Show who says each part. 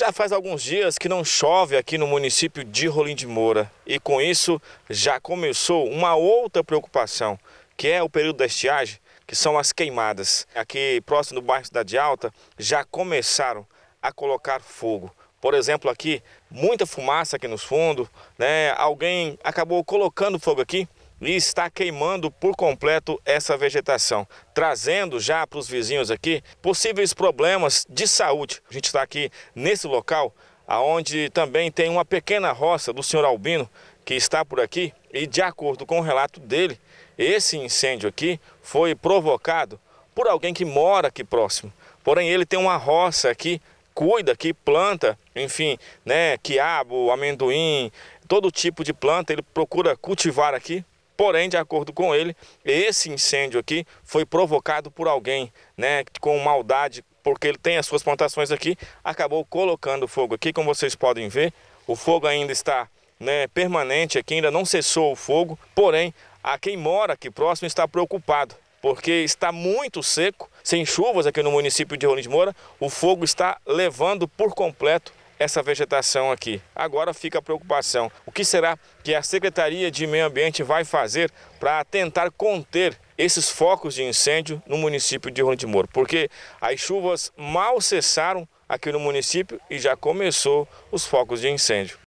Speaker 1: Já faz alguns dias que não chove aqui no município de Rolim de Moura e com isso já começou uma outra preocupação, que é o período da estiagem, que são as queimadas. Aqui próximo do bairro Cidade Alta já começaram a colocar fogo. Por exemplo, aqui muita fumaça aqui nos fundos, né? Alguém acabou colocando fogo aqui e está queimando por completo essa vegetação, trazendo já para os vizinhos aqui possíveis problemas de saúde. A gente está aqui nesse local, onde também tem uma pequena roça do senhor Albino, que está por aqui, e de acordo com o relato dele, esse incêndio aqui foi provocado por alguém que mora aqui próximo. Porém, ele tem uma roça aqui, cuida que planta, enfim, né, quiabo, amendoim, todo tipo de planta ele procura cultivar aqui, Porém, de acordo com ele, esse incêndio aqui foi provocado por alguém, né, com maldade, porque ele tem as suas plantações aqui, acabou colocando fogo aqui, como vocês podem ver, o fogo ainda está né, permanente aqui, ainda não cessou o fogo, porém, a quem mora aqui próximo está preocupado, porque está muito seco, sem chuvas aqui no município de Rolim de Moura, o fogo está levando por completo essa vegetação aqui. Agora fica a preocupação: o que será que a Secretaria de Meio Ambiente vai fazer para tentar conter esses focos de incêndio no município de Rondimor? Porque as chuvas mal cessaram aqui no município e já começou os focos de incêndio.